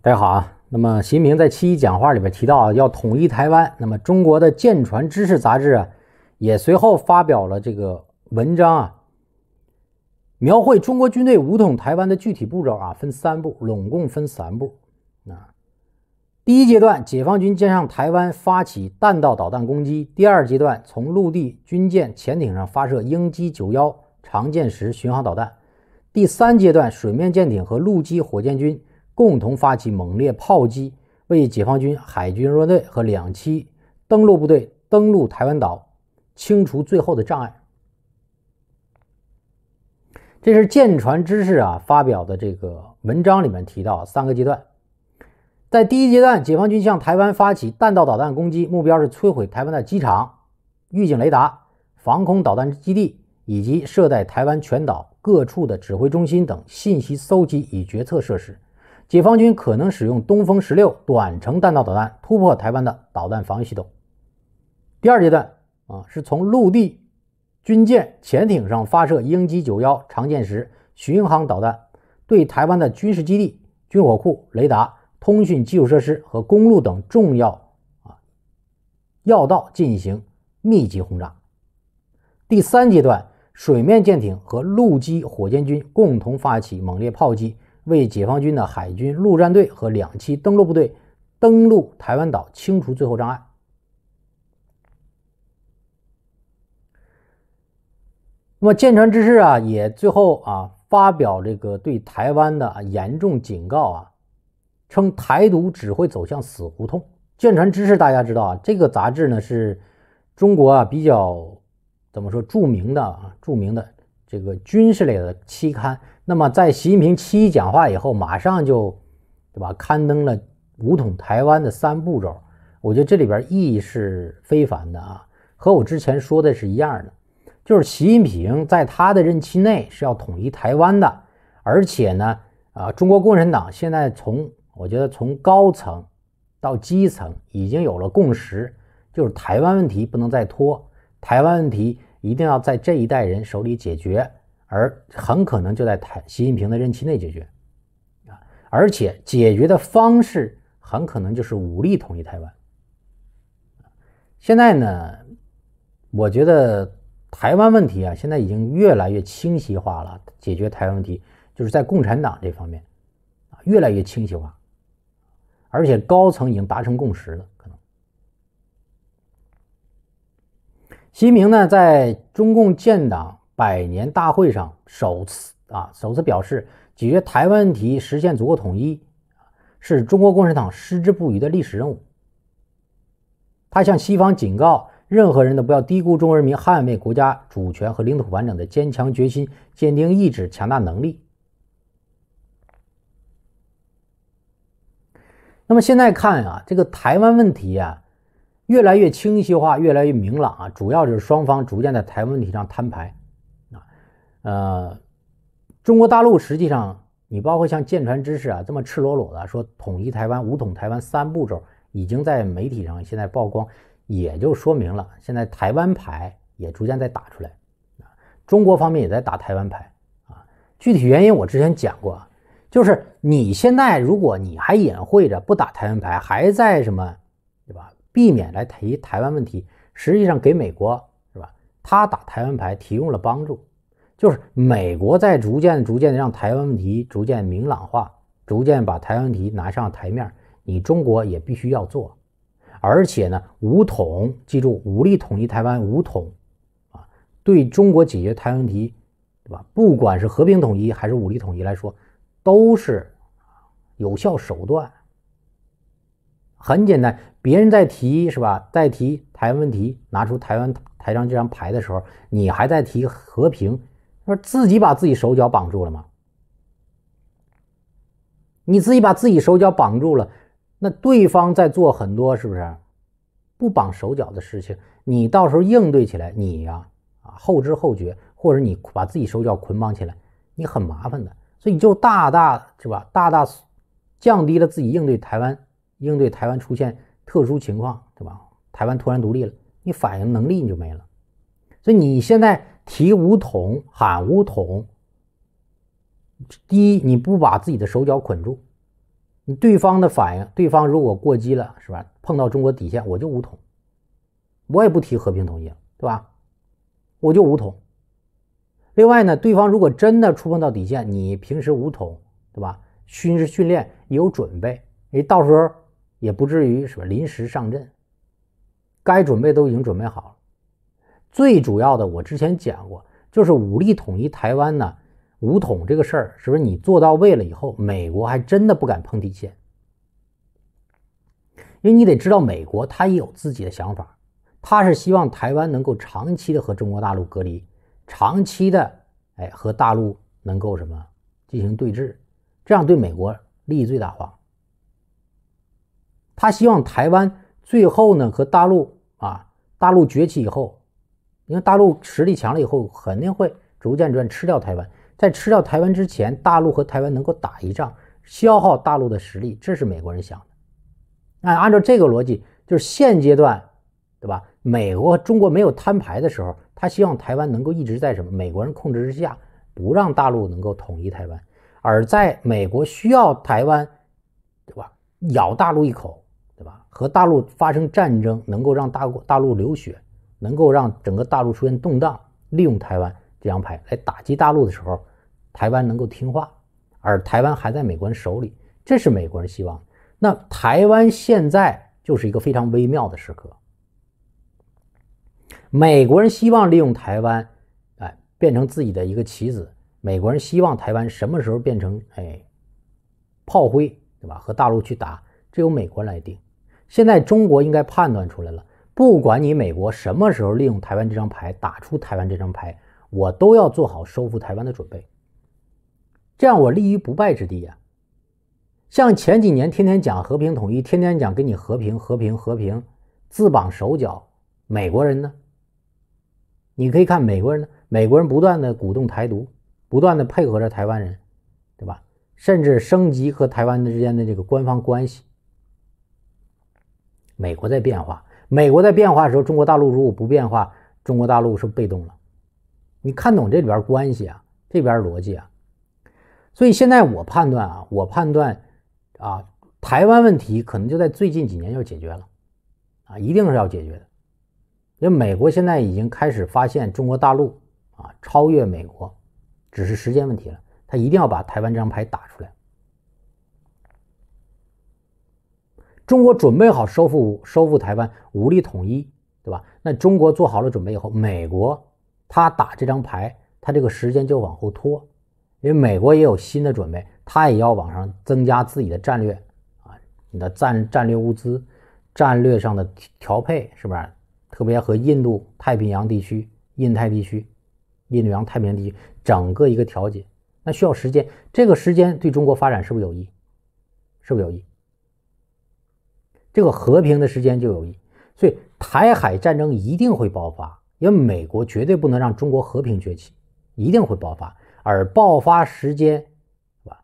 大家好啊，那么习近平在七一讲话里边提到啊，要统一台湾。那么中国的舰船知识杂志啊，也随后发表了这个文章啊，描绘中国军队武统台湾的具体步骤啊，分三步，拢共分三步啊。第一阶段，解放军舰上台湾发起弹道导弹攻击；第二阶段，从陆地军舰、潜艇上发射鹰击九幺、长剑十巡航导弹；第三阶段，水面舰艇和陆基火箭军。共同发起猛烈炮击，为解放军海军陆队和两栖登陆部队登陆台湾岛清除最后的障碍。这是舰船知识啊发表的这个文章里面提到三个阶段，在第一阶段，解放军向台湾发起弹道导弹攻击，目标是摧毁台湾的机场、预警雷达、防空导弹基地以及设在台湾全岛各处的指挥中心等信息搜集与决策设施。解放军可能使用东风十六短程弹道导弹突破台湾的导弹防御系统。第二阶段啊，是从陆地、军舰、潜艇上发射鹰击九幺长剑十巡航导弹，对台湾的军事基地、军火库、雷达、通讯基础设施和公路等重要啊要道进行密集轰炸。第三阶段，水面舰艇和陆基火箭军共同发起猛烈炮击。为解放军的海军陆战队和两栖登陆部队登陆台湾岛清除最后障碍。那么《舰船知识》啊，也最后啊发表这个对台湾的严重警告啊，称台独只会走向死胡同。《舰船知识》大家知道啊，这个杂志呢是中国啊比较怎么说著名的啊著名的。这个军事类的期刊，那么在习近平七一讲话以后，马上就，对吧？刊登了五统台湾的三步骤，我觉得这里边意义是非凡的啊，和我之前说的是一样的，就是习近平在他的任期内是要统一台湾的，而且呢，啊，中国共产党现在从我觉得从高层到基层已经有了共识，就是台湾问题不能再拖，台湾问题。一定要在这一代人手里解决，而很可能就在台习近平的任期内解决，啊，而且解决的方式很可能就是武力统一台湾。现在呢，我觉得台湾问题啊，现在已经越来越清晰化了。解决台湾问题就是在共产党这方面，啊，越来越清晰化，而且高层已经达成共识了。习近平呢，在中共建党百年大会上首次啊，首次表示，解决台湾问题，实现祖国统一，是中国共产党矢志不渝的历史任务。他向西方警告，任何人都不要低估中国人民捍卫国家主权和领土完整的坚强决心、坚定意志、强大能力。那么现在看啊，这个台湾问题啊。越来越清晰化，越来越明朗啊！主要就是双方逐渐在台湾问题上摊牌，啊，呃，中国大陆实际上，你包括像舰船知识啊这么赤裸裸的说统一台湾、武统台湾三步骤，已经在媒体上现在曝光，也就说明了现在台湾牌也逐渐在打出来，啊，中国方面也在打台湾牌啊。具体原因我之前讲过啊，就是你现在如果你还隐晦着不打台湾牌，还在什么？避免来提台湾问题，实际上给美国是吧？他打台湾牌提供了帮助，就是美国在逐渐、逐渐的让台湾问题逐渐明朗化，逐渐把台湾问题拿上台面。你中国也必须要做，而且呢，武统记住武力统一台湾，武统啊，对中国解决台湾问题，对吧？不管是和平统一还是武力统一来说，都是有效手段。很简单。别人在提是吧，在提台湾问题，拿出台湾台上这张牌的时候，你还在提和平，说自己把自己手脚绑住了吗？你自己把自己手脚绑住了，那对方在做很多是不是不绑手脚的事情？你到时候应对起来，你呀啊后知后觉，或者你把自己手脚捆绑起来，你很麻烦的，所以就大大是吧，大大降低了自己应对台湾应对台湾出现。特殊情况对吧？台湾突然独立了，你反应能力你就没了。所以你现在提武统喊武统，第一你不把自己的手脚捆住，你对方的反应，对方如果过激了是吧？碰到中国底线，我就武统，我也不提和平统一，了，对吧？我就武统。另外呢，对方如果真的触碰到底线，你平时武统对吧？军事训练有准备，你到时候。也不至于什么临时上阵，该准备都已经准备好了。最主要的，我之前讲过，就是武力统一台湾呢，武统这个事儿，是不是你做到位了以后，美国还真的不敢碰底线？因为你得知道，美国他也有自己的想法，他是希望台湾能够长期的和中国大陆隔离，长期的哎和大陆能够什么进行对峙，这样对美国利益最大化。他希望台湾最后呢和大陆啊，大陆崛起以后，因为大陆实力强了以后，肯定会逐渐逐渐吃掉台湾。在吃掉台湾之前，大陆和台湾能够打一仗，消耗大陆的实力，这是美国人想的。那按照这个逻辑，就是现阶段，对吧？美国和中国没有摊牌的时候，他希望台湾能够一直在什么美国人控制之下，不让大陆能够统一台湾，而在美国需要台湾，对吧？咬大陆一口。对吧？和大陆发生战争，能够让大大陆流血，能够让整个大陆出现动荡，利用台湾这张牌来打击大陆的时候，台湾能够听话，而台湾还在美国人手里，这是美国人希望。那台湾现在就是一个非常微妙的时刻。美国人希望利用台湾，哎，变成自己的一个棋子。美国人希望台湾什么时候变成哎炮灰，对吧？和大陆去打，这由美国来定。现在中国应该判断出来了，不管你美国什么时候利用台湾这张牌打出台湾这张牌，我都要做好收复台湾的准备。这样我立于不败之地啊！像前几年天天讲和平统一，天天讲跟你和平和平和平，自绑手脚。美国人呢？你可以看美国人呢，美国人不断的鼓动台独，不断的配合着台湾人，对吧？甚至升级和台湾的之间的这个官方关系。美国在变化，美国在变化的时候，中国大陆如果不变化，中国大陆是被动了。你看懂这里边关系啊，这边逻辑啊。所以现在我判断啊，我判断啊，台湾问题可能就在最近几年要解决了，啊，一定是要解决的，因为美国现在已经开始发现中国大陆啊超越美国，只是时间问题了，他一定要把台湾这张牌打出来。中国准备好收复收复台湾，武力统一，对吧？那中国做好了准备以后，美国他打这张牌，他这个时间就往后拖，因为美国也有新的准备，他也要往上增加自己的战略啊，你的战战略物资、战略上的调配，是不是？特别和印度太平洋地区、印太地区、印度洋太平洋地区整个一个调节，那需要时间，这个时间对中国发展是不是有益？是不是有益？这个和平的时间就有意义。所以台海战争一定会爆发，因为美国绝对不能让中国和平崛起，一定会爆发，而爆发时间吧？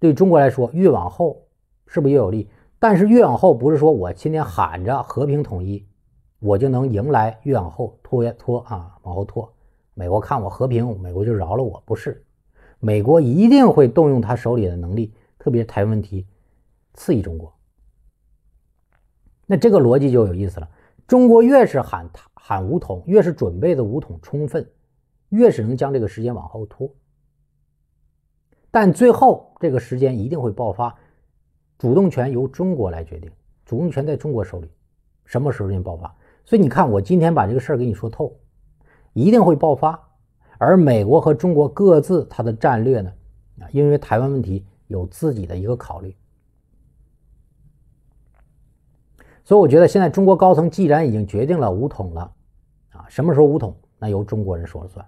对中国来说越往后是不是越有利？但是越往后不是说我今天喊着和平统一，我就能迎来越往后拖拖啊往后拖，美国看我和平，美国就饶了我？不是，美国一定会动用他手里的能力，特别台湾问题刺激中国。那这个逻辑就有意思了，中国越是喊喊武统，越是准备的武统充分，越是能将这个时间往后拖。但最后这个时间一定会爆发，主动权由中国来决定，主动权在中国手里，什么时候就爆发。所以你看，我今天把这个事儿给你说透，一定会爆发。而美国和中国各自他的战略呢，啊，因为台湾问题有自己的一个考虑。所以我觉得现在中国高层既然已经决定了五统了，啊，什么时候五统那由中国人说了算。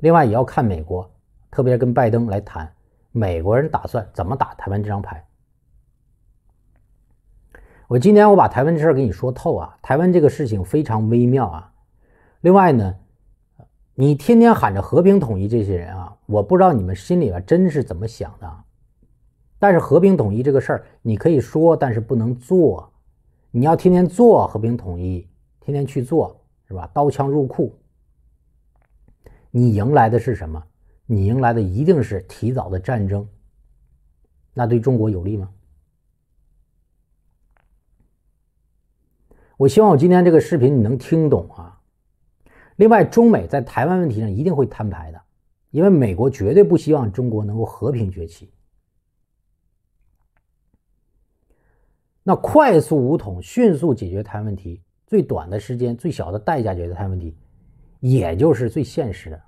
另外也要看美国，特别跟拜登来谈，美国人打算怎么打台湾这张牌。我今天我把台湾这事给你说透啊，台湾这个事情非常微妙啊。另外呢，你天天喊着和平统一这些人啊，我不知道你们心里边真是怎么想的。但是和平统一这个事儿，你可以说，但是不能做。你要天天做和平统一，天天去做，是吧？刀枪入库，你迎来的是什么？你迎来的一定是提早的战争。那对中国有利吗？我希望我今天这个视频你能听懂啊。另外，中美在台湾问题上一定会摊牌的，因为美国绝对不希望中国能够和平崛起。那快速武统，迅速解决台湾问题，最短的时间，最小的代价解决台湾问题，也就是最现实的，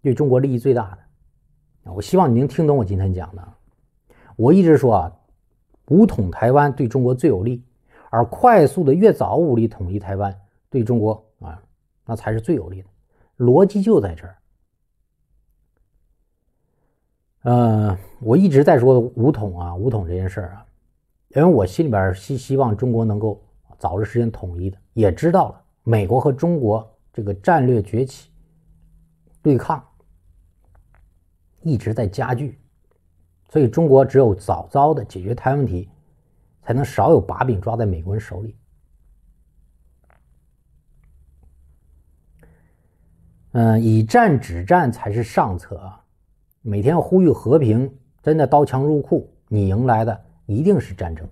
对中国利益最大的。我希望你能听懂我今天讲的。我一直说啊，武统台湾对中国最有利，而快速的越早武力统一台湾，对中国啊，那才是最有利的。逻辑就在这儿。呃，我一直在说武统啊，武统这件事儿啊。因为我心里边希希望中国能够早日实现统一的，也知道了美国和中国这个战略崛起对抗一直在加剧，所以中国只有早早的解决台湾问题，才能少有把柄抓在美国人手里。嗯，以战止战才是上策啊！每天呼吁和平，真的刀枪入库，你迎来的。一定是战争。